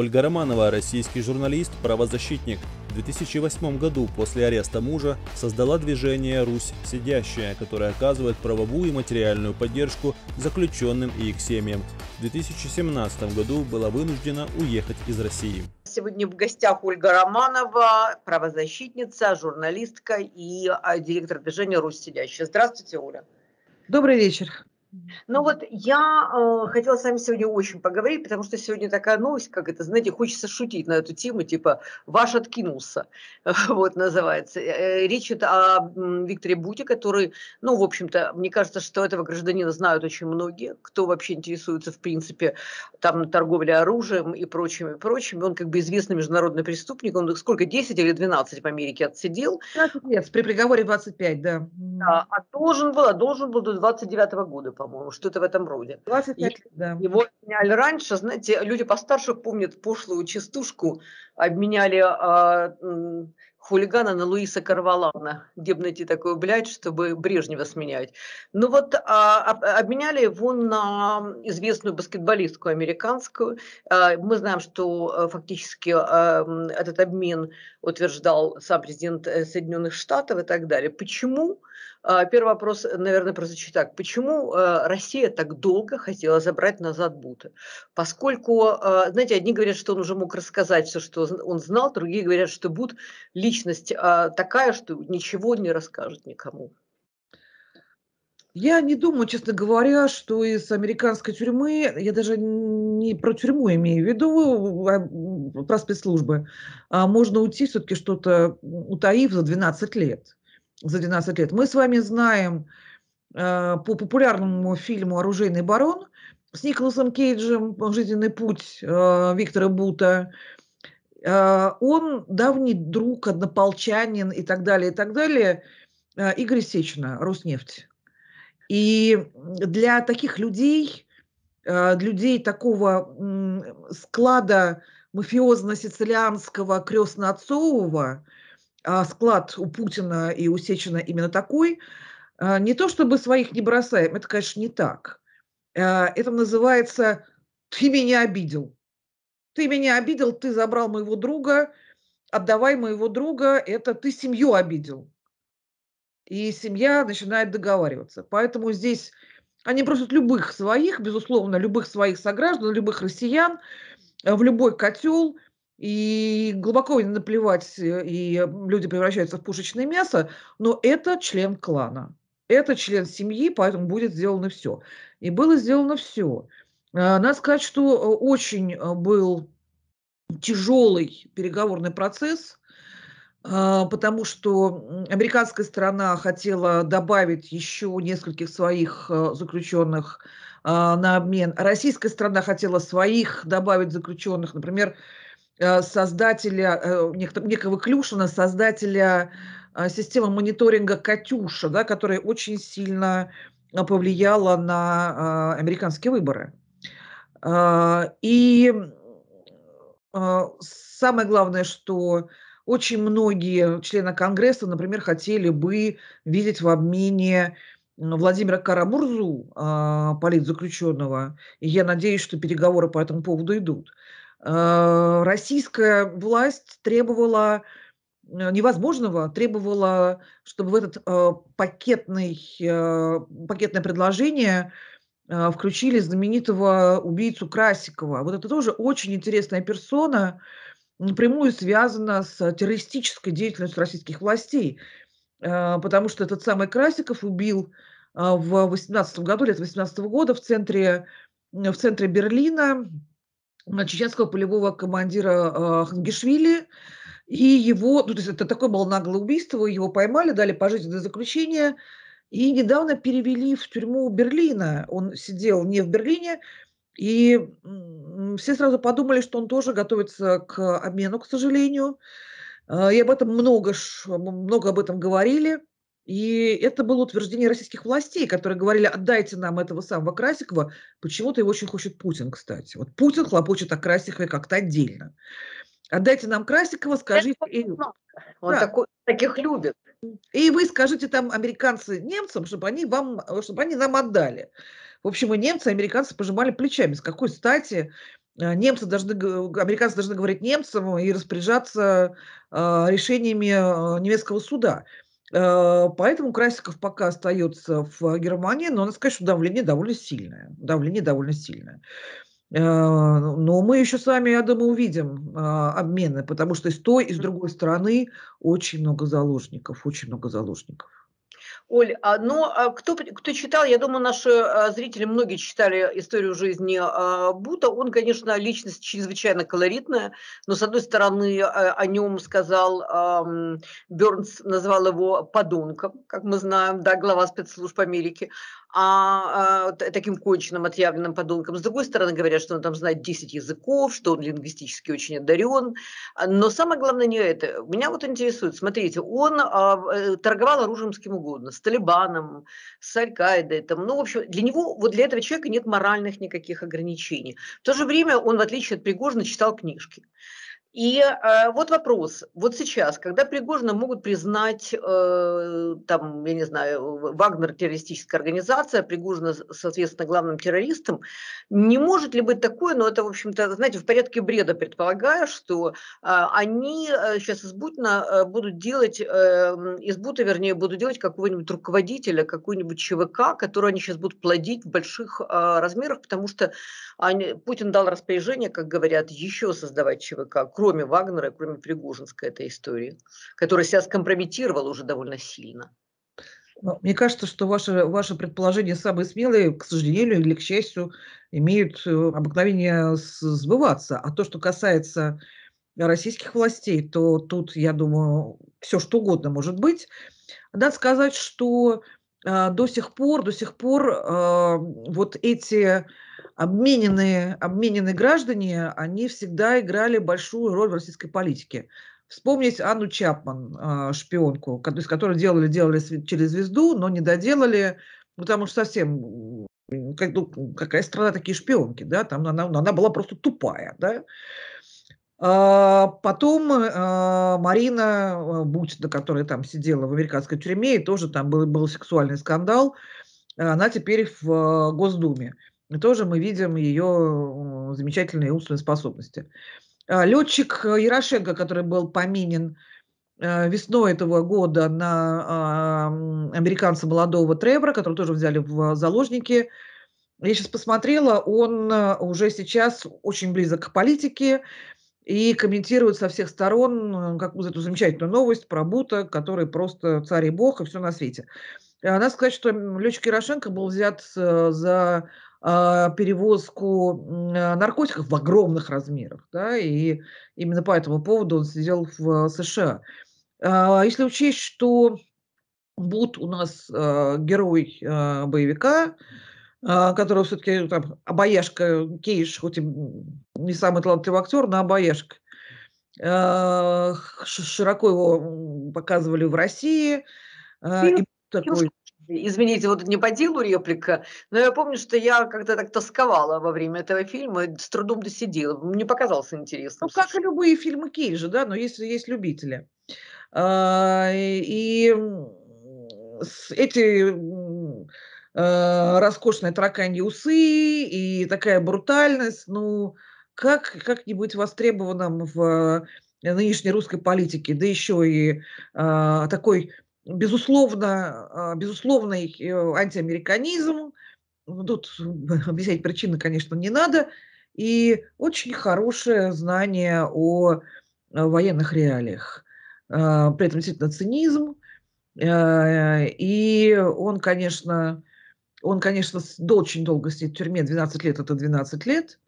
Ольга Романова, российский журналист, правозащитник. В 2008 году после ареста мужа создала движение «Русь сидящая», которое оказывает правовую и материальную поддержку заключенным и их семьям. В 2017 году была вынуждена уехать из России. Сегодня в гостях Ольга Романова, правозащитница, журналистка и а, директор движения «Русь сидящая». Здравствуйте, Оля. Добрый вечер. Ну вот я э, хотела с вами сегодня очень поговорить, потому что сегодня такая новость, как это, знаете, хочется шутить на эту тему, типа «Ваш откинулся», вот называется. Э, э, речь идет о Викторе Буте, который, ну, в общем-то, мне кажется, что этого гражданина знают очень многие, кто вообще интересуется, в принципе, там торговлей оружием и прочим, и прочим. Он как бы известный международный преступник, он сколько, 10 или 12 в Америке отсидел? Нет, при приговоре 25, да. да а должен был, а должен был до 29 -го года по-моему, что-то в этом роде. 25 лет, да. Его обменяли раньше, знаете, люди постарше помнят пошлую частушку, обменяли а, м, хулигана на Луиса Карвалана. Где бы найти такую блядь, чтобы Брежнева сменять? Ну вот а, обменяли его на известную баскетболистку американскую. А, мы знаем, что а, фактически а, этот обмен утверждал сам президент э, Соединенных Штатов и так далее. Почему? А, первый вопрос, наверное, прозвучит так. Почему а, Россия так долго хотела забрать назад Бута? Поскольку, а, знаете, одни говорят, что он уже мог рассказать все, что он знал, другие говорят, что Бут личность такая, что ничего не расскажет никому. Я не думаю, честно говоря, что из американской тюрьмы, я даже не про тюрьму имею в виду, а про спецслужбы, можно уйти все-таки что-то, утаив за 12 лет за 12 лет. Мы с вами знаем э, по популярному фильму «Оружейный барон» с Николасом Кейджем «Жизненный путь» э, Виктора Бута. Э, он давний друг, однополчанин и так далее, и так далее э, Игорь Сечина, «Роснефть». И для таких людей, э, людей такого э, склада мафиозно-сицилианского крестно-отцового – а склад у Путина и у Сечина именно такой, а, не то чтобы своих не бросаем, это, конечно, не так. А, это называется «ты меня обидел». Ты меня обидел, ты забрал моего друга, отдавай моего друга, это ты семью обидел. И семья начинает договариваться. Поэтому здесь они просят любых своих, безусловно, любых своих сограждан, любых россиян в любой котел – и глубоко не наплевать, э, и э, люди превращаются в пушечное мясо, но это член клана, это член семьи, поэтому будет сделано все. И было сделано все. А, надо сказать, что э, очень был тяжелый переговорный процесс, а, потому что американская сторона хотела добавить еще нескольких своих заключенных а, на обмен. Российская сторона хотела своих добавить заключенных. Например, Э, создателя, э, некого Клюшина, создателя э, системы мониторинга «Катюша», да, которая очень сильно повлияла на американские выборы. И самое главное, что очень многие члены Конгресса, например, хотели бы видеть в обмене Владимира Карамурзу, политзаключенного, и я надеюсь, что переговоры по этому поводу идут, Э, российская власть требовала э, невозможного, требовала, чтобы в этот э, пакетный, пакетное предложение включили знаменитого убийцу Красикова. Вот это тоже очень интересная персона, напрямую связана с террористической деятельностью российских властей, потому что этот самый Красиков убил в 18 году, лет 18 года в центре, в центре Берлина чеченского полевого командира а, Хангишвили, и его, ну, то есть это такое было наглое убийство, его поймали, дали пожизненное заключение, и недавно перевели в тюрьму Берлина. Он сидел не в Берлине, и все сразу подумали, что он тоже готовится к обмену, к сожалению. А, и об этом много, много об этом говорили. И это было утверждение российских властей, которые говорили, отдайте нам этого самого Красикова. Почему-то его очень хочет Путин, кстати. Вот Путин хлопочет о Красикове как-то отдельно. Отдайте нам Красикова, скажите... И... Он да. такой, таких любит. И вы скажите там американцы немцам, чтобы они, вам, чтобы они нам отдали. В общем, и немцы, и американцы пожимали плечами. С какой стати э, немцы должны, американцы должны говорить немцам и распоряжаться э, решениями э, немецкого суда? Э, поэтому Красиков пока остается в Германии, но надо сказать, что давление довольно сильное. Давление довольно сильное. Э, ну, но мы еще с вами, я думаю, увидим а, обмены, потому что и с той, и с другой стороны очень много заложников, очень много заложников. Оль, а, но ну, а кто, кто читал, я думаю, наши а, зрители, многие читали историю жизни Бута. Он, конечно, личность чрезвычайно колоритная, но, с одной стороны, о нем сказал Бернс, назвал его подонком, как мы знаем, да, глава спецслужб Америки, а, таким конченным, отъявленным подонком. С другой стороны, говорят, что он там знает 10 языков, что он лингвистически очень одарен. Но самое главное не это. Меня вот интересует, смотрите, он э, торговал оружием с кем угодно, Талибаном, с Аль-Каидой. Там, ну, в общем, для него, вот для этого человека нет моральных никаких ограничений. В то же время он, в отличие от Пригожина, читал книжки. И э, вот вопрос. Вот сейчас, когда Пригожина могут признать, э, там, я не знаю, Вагнер террористическая организация, Пригожина, соответственно, главным террористом, не может ли быть такое, но ну, это, в общем-то, знаете, в порядке бреда предполагаю, что а, э, они сейчас избутно э, будут делать, э, эм, из вернее, будут делать какого-нибудь руководителя, какой-нибудь ЧВК, который они сейчас будут плодить в больших э, размерах, потому что они, Путин дал распоряжение, как говорят, еще создавать ЧВК, кроме Вагнера, кроме Пригожинской этой истории, которая себя скомпрометировала уже довольно сильно. Ну, мне кажется, что ваше ваше предположение самые смелые, к сожалению или к счастью, имеют э, обыкновение сбываться. А то, что касается российских властей, то тут, я думаю, все что угодно может быть. Надо сказать, что э, до сих пор, до сих пор э, вот эти обмененные, обмененные граждане, они всегда играли большую роль в российской политике. Вспомнить Анну Чапман, а, шпионку, из которой делали, делали через звезду, но не доделали, ну, потому что совсем как, ну, какая страна такие шпионки, да, там она, ну, она была просто тупая, да. А, потом а, Марина э, Бутина, которая там сидела в американской тюрьме, и тоже там был, был сексуальный скандал, а она теперь в э, Госдуме. И тоже мы видим ее э, замечательные умственные способности. А, летчик э, Ярошенко, который был поменен э, весной этого года на американца молодого Тревора, которого тоже взяли в заложники. Я сейчас посмотрела, он уже сейчас очень близок к политике и комментирует со всех сторон как, эту замечательную новость про Бута, который просто царь и бог и все на свете. Надо сказать, что летчик Ярошенко был взят за а, перевозку э, наркотиков в огромных размерах, да, и именно по этому поводу он сидел в э, США. А, если учесть, что Бут у нас э, герой боевика, а, которого все-таки там обаяшка Кейш, хоть и не самый талантливый актер, но обаяшка. Широко его показывали в России. Фильм, и такой... Извините, вот не по делу реплика, но я помню, что я когда так тосковала во время этого фильма, с трудом досидела. Мне показался интересным. Ну, как и любые фильмы Кейджа, да, но если есть любители. А, и эти э, роскошные тараканьи усы и такая брутальность, ну, как как-нибудь востребованным в нынешней русской политике, да еще и а, такой безусловно, а, безусловный э, антиамериканизм. Ну, тут объяснять причины, конечно, не надо. И очень хорошее знание о э, военных реалиях. А, при этом действительно цинизм. А, и он, конечно, он, конечно, очень долго сидит в тюрьме, 12 лет – это 12 лет,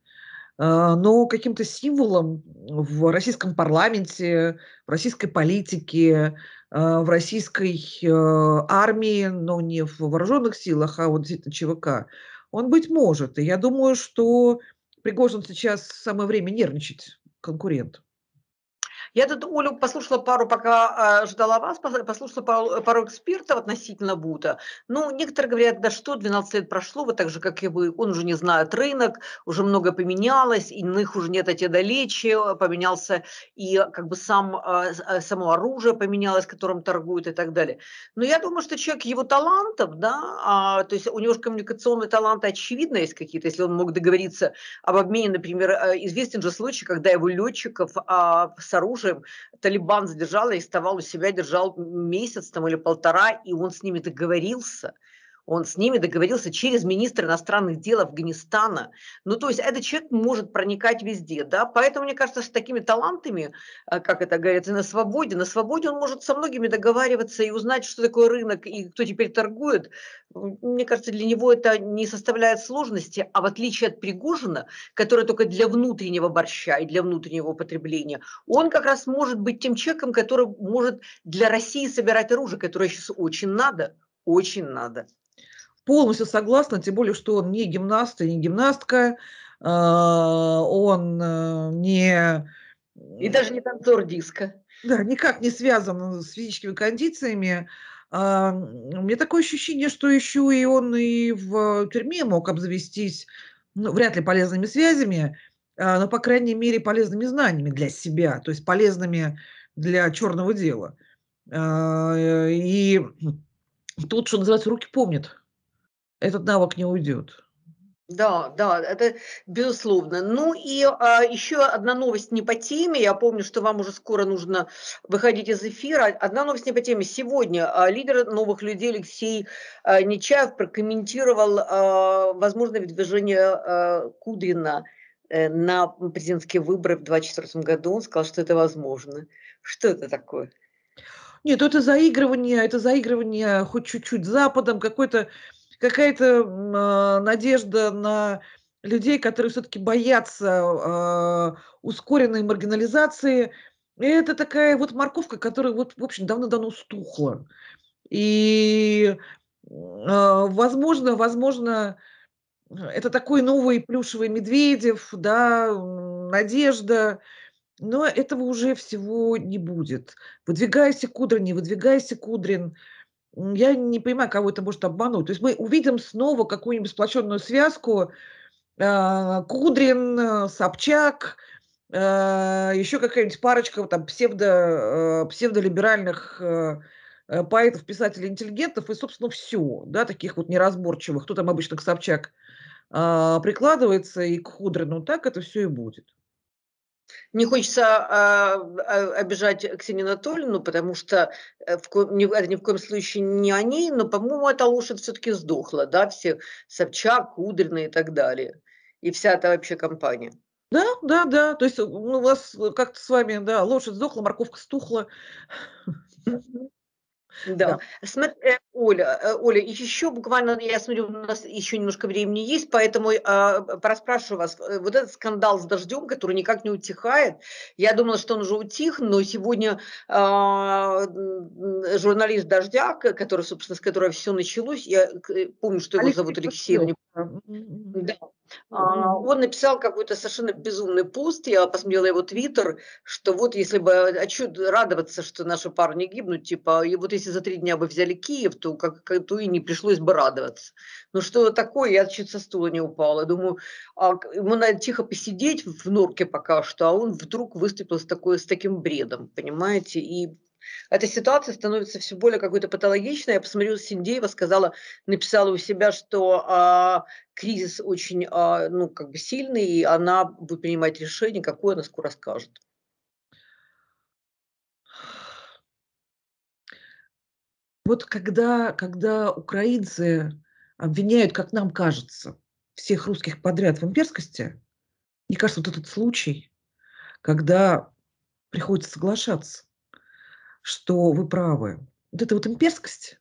но каким-то символом в российском парламенте, в российской политике, а, в российской э, армии, но не в вооруженных силах, а вот действительно ЧВК, он быть может. И я думаю, что Пригожин сейчас самое время нервничать конкуренту. Я тут Олю послушала пару, пока а, ждала вас, послушала пару, пару экспертов относительно Бута. Ну, некоторые говорят, да что, 12 лет прошло, вот так же, как и вы, он уже не знает рынок, уже много поменялось, иных уже нет от а далече, э, поменялся и э, как бы сам, э, само оружие поменялось, которым торгуют и так далее. Но я думаю, что человек его талантов, да, а, то есть у него же коммуникационные таланты очевидно есть какие-то, если он мог договориться об обмене, например, известен же случай, когда его летчиков а, с оружием оружием Талибан задержал, арестовал у себя, держал месяц там или полтора, и он с ними договорился – он с ними договорился через министра иностранных дел Афганистана. Ну, то есть этот человек может проникать везде, да, поэтому, мне кажется, с такими талантами, а, как это говорится, на свободе, на свободе он может со многими договариваться и узнать, что такое рынок и кто теперь торгует. Мне кажется, для него это не составляет сложности, а в отличие от Пригожина, который только для внутреннего борща и для внутреннего потребления, он как раз может быть тем человеком, который может для России собирать оружие, которое сейчас очень надо, очень надо полностью согласна, тем более, что он не гимнаст и не гимнастка, а, он э, не... И даже не танцор диска. Да, никак не связан с физическими кондициями. А, у меня такое ощущение, что еще и он и в тюрьме мог обзавестись, ну, вряд ли полезными связями, а, но, по крайней мере, полезными знаниями для себя, то есть полезными для черного дела. И тут, что называется, руки помнят этот навык не уйдет. Да, да, это безусловно. Ну и а, еще одна новость не по теме. Я помню, что вам уже скоро нужно выходить из эфира. Одна новость не по теме. Сегодня а, лидер новых людей Алексей а, Нечаев прокомментировал а, возможное выдвижение а, Кудрина э, на президентские выборы в 2024 году. Он сказал, что это возможно. Что это такое? Нет, ну это заигрывание, это заигрывание хоть чуть-чуть Западом, какой-то какая-то а, надежда на людей, которые все-таки боятся а, ускоренной маргинализации. И это такая вот морковка, которая, вот, в общем, давно-давно стухла. И, а, возможно, возможно, это такой новый плюшевый медведев, да, надежда, но этого уже всего не будет. Выдвигайся, Кудрин, не выдвигайся, Кудрин – я не понимаю, кого это может обмануть. То есть мы увидим снова какую-нибудь сплоченную связку а, Кудрин, э, Собчак, э, еще какая-нибудь парочка там, псевдо, э, псевдолиберальных э, поэтов, писателей, интеллигентов и, собственно, все, да, таких вот неразборчивых, кто там обычно к Собчак а, прикладывается и к Кудрину, так это все и будет. Не хочется а, а, обижать Ксению Анатольевну, потому что э, в коем, ни, это ни в коем случае не о ней, но, по-моему, эта лошадь все-таки сдохла, да, все Собчак, Кудрина и так далее, и вся эта вообще компания. Да, да, да, то есть э, ну, у вас э, как-то с вами, да, лошадь сдохла, морковка стухла. Да. да. Смотри, э, Оля, э, Оля, еще буквально, я смотрю, у нас еще немножко времени есть, поэтому э, проспрашиваю вас. Э, вот этот скандал с дождем, который никак не утихает, я думала, что он уже утих, но сегодня э, журналист «Дождя», который, собственно, с которого все началось, я помню, что его Алексей зовут Алексей, да, а, он написал какой-то совершенно безумный пост, я посмотрела его твиттер, что вот если бы, э, а что радоваться, что наши парни гибнут, типа, и вот если за три дня бы взяли Киев, то, как, то и не пришлось бы радоваться. Ну что такое, я чуть со стула не упала, думаю, а, ему надо тихо посидеть в норке пока что, а он вдруг выступил с, такой, с таким бредом, понимаете, и эта ситуация становится все более какой-то патологичной. Я посмотрела, Синдеева сказала, написала у себя, что а, кризис очень а, ну, как бы сильный, и она будет принимать решение, какое она скоро скажет. Вот когда, когда украинцы обвиняют, как нам кажется, всех русских подряд в имперскости, мне кажется, вот этот случай, когда приходится соглашаться что вы правы. Вот эта вот имперскость,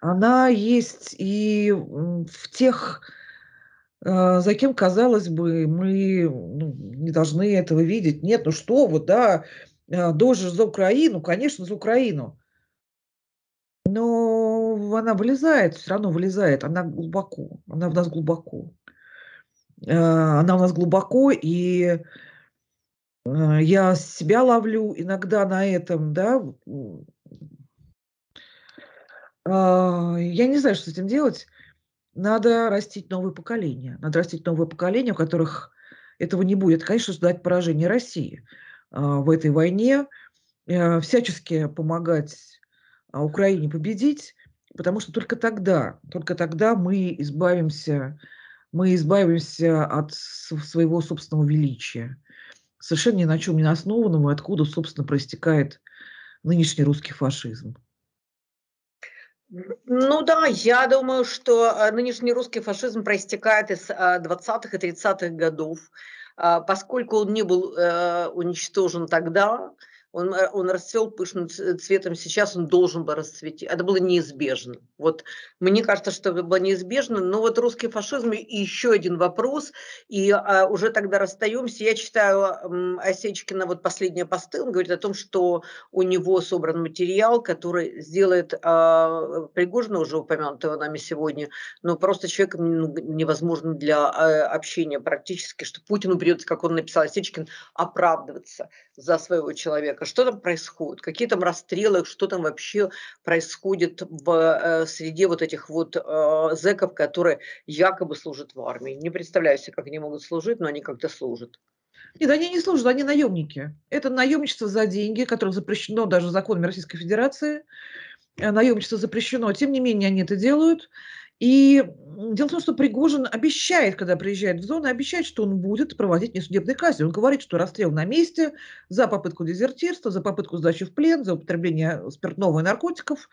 она есть и в тех, э, за кем, казалось бы, мы ну, не должны этого видеть. Нет, ну что вот да, э, дождь за Украину, конечно, за Украину. Но она вылезает, все равно вылезает, она глубоко, она в нас глубоко. Э, она у нас глубоко, и а, я себя ловлю иногда на этом, да. А, я не знаю, что с этим делать. Надо растить новые поколения. Надо растить новые поколения, у которых этого не будет. Конечно, ждать поражения России а, в этой войне, э, всячески помогать Украине победить, потому что только тогда, только тогда мы избавимся, мы избавимся от своего собственного величия совершенно ни на чем не основанному, откуда, собственно, проистекает нынешний русский фашизм. Ну да, я думаю, что э, нынешний русский фашизм проистекает из 20-х э, и 30-х годов, а, поскольку он не был э, уничтожен тогда, он, э, он расцвел пышным э, цветом, сейчас он должен был расцветить. Это было неизбежно. Вот мне кажется, что это было неизбежно, но вот русский фашизм и еще один вопрос, и а, уже тогда расстаемся. Я читаю Осечкина вот последние посты, он говорит о том, что у него собран материал, который сделает а, Пригожина, уже упомянутого нами сегодня, но просто человеком ну, невозможно для а, общения практически, что Путину придется, как он написал Осечкин, оправдываться за своего человека человека, что там происходит, какие там расстрелы, что там вообще происходит в э, среде вот этих вот э, зеков, которые якобы служат в армии. Не представляю себе, как они могут служить, но они как-то служат. Нет, они не служат, они наемники. Это наемничество за деньги, которое запрещено даже законами Российской Федерации. Э, наемничество запрещено. Тем не менее, они это делают. И дело в том, что Пригожин обещает, когда приезжает в зону, обещает, что он будет проводить несудебный казнь. Он говорит, что расстрел на месте за попытку дезертирства, за попытку сдачи в плен, за употребление спиртного и наркотиков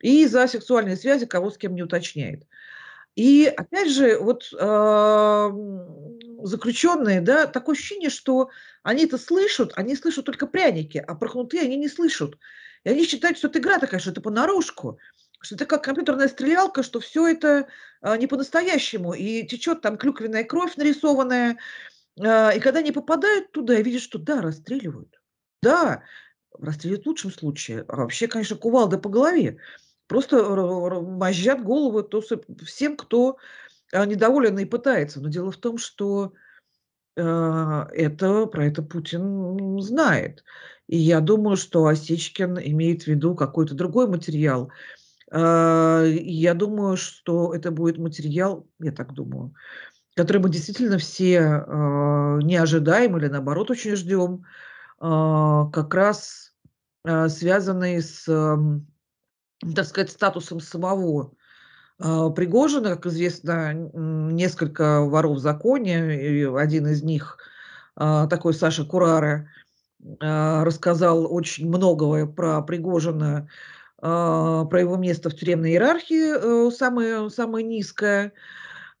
и за сексуальные связи, кого с кем не уточняет. И опять же, вот э, заключенные, да, такое ощущение, что они это слышат, они слышат только пряники, а прохнутые они не слышат. И они считают, что это игра такая, что это понарошку что это как компьютерная стрелялка, что все это а, не по-настоящему, и течет там клюквенная кровь нарисованная, а, и когда они попадают туда и видят, что да, расстреливают, да, расстреливают в лучшем случае, а вообще, конечно, кувалда по голове, просто мозжат голову то всем, кто а, недоволен и пытается. Но дело в том, что это, про это Путин знает. И я думаю, что Осечкин имеет в виду какой-то другой материал – а, я думаю, что это будет материал, я так думаю, который мы действительно все а, не ожидаем или наоборот очень ждем, а, как раз связанный с, так сказать, статусом самого Пригожина, как известно, несколько воров в законе, и один из них такой Саша Курара, рассказал очень многое про Пригожина а, про его место в тюремной иерархии э, самое, самое низкое.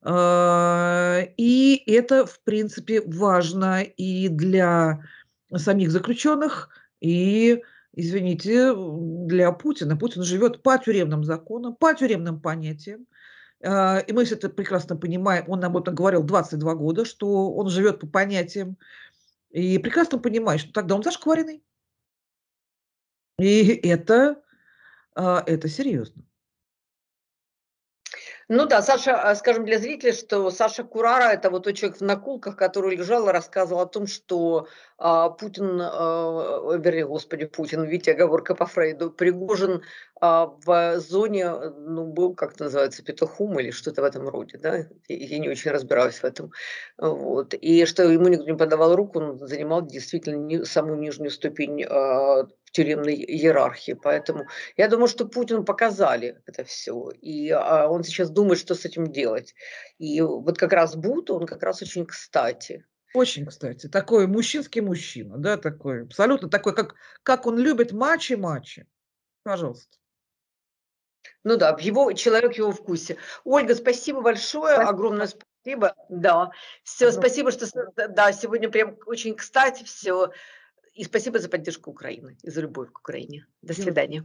А, и это, в принципе, важно и для самих заключенных, и, извините, для Путина. Путин живет по тюремным законам, по тюремным понятиям. А, и мы все это прекрасно понимаем. Он об этом говорил 22 года, что он живет по понятиям. И прекрасно понимает, что тогда он зашкваренный. И это а, это серьезно. Ну да, Саша, а, скажем для зрителей, что Саша Курара – это вот тот человек в накулках, который лежал и рассказывал о том, что а, Путин, а, вернее, господи, Путин, видите, оговорка по Фрейду, Пригожин а, в зоне, э, ну, был, как называется, петухом или что-то в этом роде, да, я не очень разбираюсь в этом, вот, и что ему никто не подавал руку, он занимал действительно самую нижнюю ступень тюремной иерархии. Поэтому я думаю, что Путину показали это все. И он сейчас думает, что с этим делать. И вот как раз Буту он как раз очень кстати. Очень, кстати, такой мужчинский мужчина, да, такой, абсолютно такой, как, как он любит мачи-мачи. Пожалуйста. Ну да, его, человек его вкусе. Ольга, спасибо большое, спасибо. огромное спасибо. Да, все, да. спасибо, что да, сегодня прям очень кстати все. И спасибо за поддержку Украины и за любовь к Украине. До свидания.